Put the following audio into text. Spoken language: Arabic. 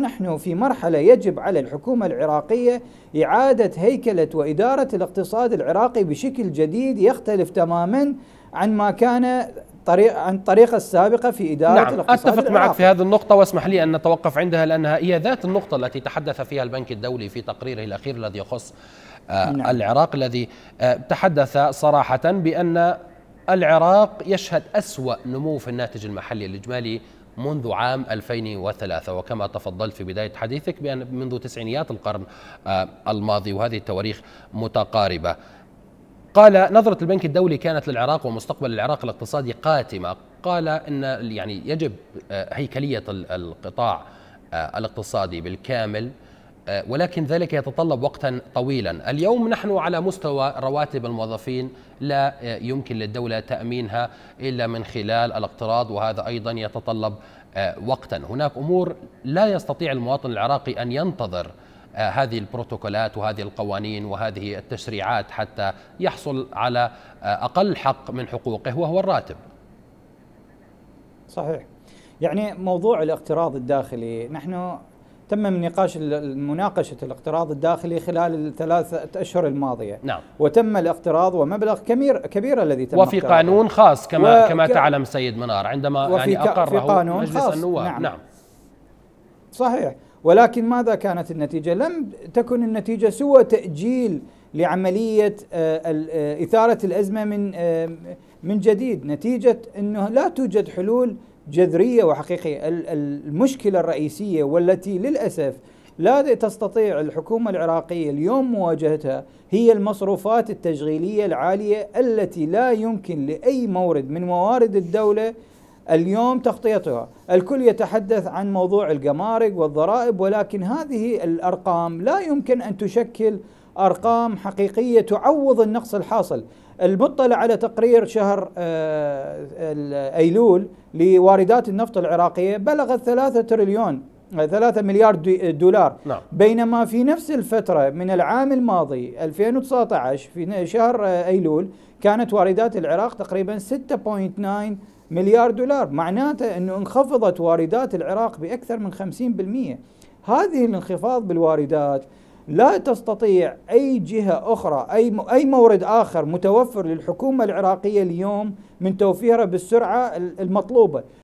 نحن في مرحلة يجب على الحكومة العراقية إعادة هيكلة وإدارة الاقتصاد العراقي بشكل جديد يختلف تماما عن ما كان طريق عن الطريقة السابقة في إدارة نعم الاقتصاد أتفق العراقي. معك في هذه النقطة واسمح لي أن نتوقف عندها لأنها هي ذات النقطة التي تحدث فيها البنك الدولي في تقريره الأخير الذي يخص آه، نعم. العراق الذي آه، تحدث صراحة بأن العراق يشهد أسوأ نمو في الناتج المحلي الإجمالي منذ عام 2003 وكما تفضلت في بداية حديثك بأن منذ تسعينيات القرن آه، الماضي وهذه التواريخ متقاربة قال نظرة البنك الدولي كانت للعراق ومستقبل العراق الاقتصادي قاتمة قال أن يعني يجب آه، هيكلية القطاع آه، الاقتصادي بالكامل آه، ولكن ذلك يتطلب وقتا طويلا اليوم نحن على مستوى رواتب الموظفين لا آه، يمكن للدولة تأمينها إلا من خلال الاقتراض وهذا أيضا يتطلب آه، وقتا هناك أمور لا يستطيع المواطن العراقي أن ينتظر هذه البروتوكولات وهذه القوانين وهذه التشريعات حتى يحصل على أقل حق من حقوقه وهو الراتب صحيح يعني موضوع الاقتراض الداخلي نحن تم من نقاش مناقشة الاقتراض الداخلي خلال الثلاثة أشهر الماضية نعم وتم الاقتراض ومبلغ كبير كبير الذي تم وفي قانون خاص كما كما تعلم سيد منار عندما يعني أقره قانون مجلس خاص النواب نعم, نعم صحيح ولكن ماذا كانت النتيجة؟ لم تكن النتيجة سوى تأجيل لعملية آه، آه، إثارة الأزمة من آه، من جديد نتيجة أنه لا توجد حلول جذريه وحقيقيه المشكله الرئيسيه والتي للاسف لا تستطيع الحكومه العراقيه اليوم مواجهتها هي المصروفات التشغيليه العاليه التي لا يمكن لاي مورد من موارد الدوله اليوم تغطيتها الكل يتحدث عن موضوع الجمارك والضرائب ولكن هذه الارقام لا يمكن ان تشكل ارقام حقيقيه تعوض النقص الحاصل المطلع على تقرير شهر آه، ايلول لواردات النفط العراقيه بلغت 3 تريليون 3 آه، مليار آه، دولار نعم. بينما في نفس الفترة من العام الماضي 2019 في شهر أيلول كانت واردات العراق تقريبا 6.9 مليار دولار معناته أنه انخفضت واردات العراق بأكثر من 50% هذه الانخفاض بالواردات لا تستطيع أي جهة أخرى أي أي مورد آخر متوفر للحكومة العراقية اليوم من توفيره بالسرعة المطلوبة